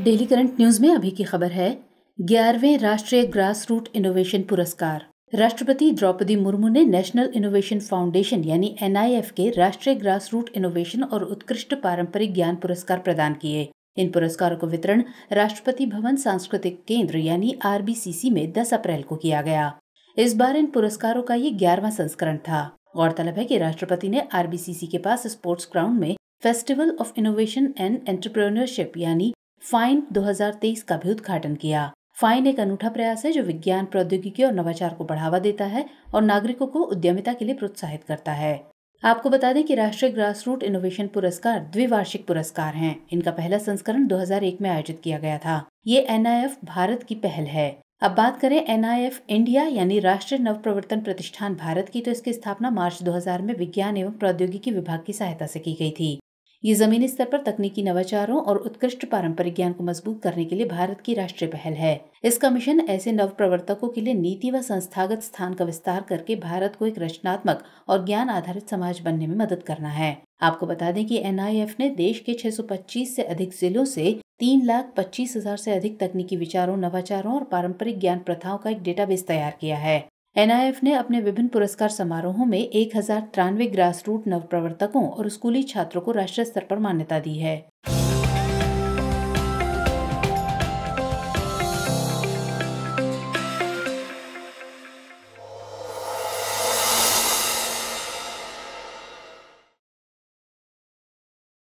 Daily current news में अभी की खबर है ग्यारहवें राष्ट्रीय ग्रास रूट इनोवेशन पुरस्कार राष्ट्रपति द्रौपदी मुर्मू ने नेशनल इनोवेशन फाउंडेशन यानी एन के राष्ट्रीय ग्रास रूट इनोवेशन और उत्कृष्ट पारंपरिक ज्ञान पुरस्कार प्रदान किए इन पुरस्कारों का वितरण राष्ट्रपति भवन सांस्कृतिक केंद्र यानी आर में 10 अप्रैल को किया गया इस बार इन पुरस्कारों का ये ग्यारहवा संस्करण था गौरतलब है कि राष्ट्रपति ने आर के पास स्पोर्ट्स ग्राउंड में festival of innovation and entrepreneurship यानी फाइन 2023 का भी उद्घाटन किया फाइन एक अनूठा प्रयास है जो विज्ञान प्रौद्योगिकी और नवाचार को बढ़ावा देता है और नागरिकों को उद्यमिता के लिए प्रोत्साहित करता है आपको बता दें कि राष्ट्रीय ग्रास रूट इनोवेशन पुरस्कार द्विवार्षिक पुरस्कार हैं। इनका पहला संस्करण 2001 में आयोजित किया गया था ये एन भारत की पहल है अब बात करें एन इंडिया यानी राष्ट्रीय नव प्रवर्तन प्रतिष्ठान भारत की तो इसकी स्थापना मार्च 2000 में विज्ञान एवं प्रौद्योगिकी विभाग की सहायता से की गई थी ये ज़मीनी स्तर पर तकनीकी नवाचारों और उत्कृष्ट पारंपरिक ज्ञान को मजबूत करने के लिए भारत की राष्ट्रीय पहल है इसका मिशन ऐसे नव प्रवर्तकों के लिए नीति व संस्थागत स्थान का विस्तार करके भारत को एक रचनात्मक और ज्ञान आधारित समाज बनने में मदद करना है आपको बता दें कि एन ने देश के 625 से अधिक जिलों से तीन लाख पच्चीस हजार से अधिक तकनीकी विचारों नवाचारों और पारंपरिक ज्ञान प्रथाओं का एक डेटाबेस तैयार किया है एनआईएफ ने अपने विभिन्न पुरस्कार समारोहों में एक हजार तिरानवे ग्रास रूट प्रवर्तकों और स्कूली छात्रों को राष्ट्रीय स्तर पर मान्यता दी है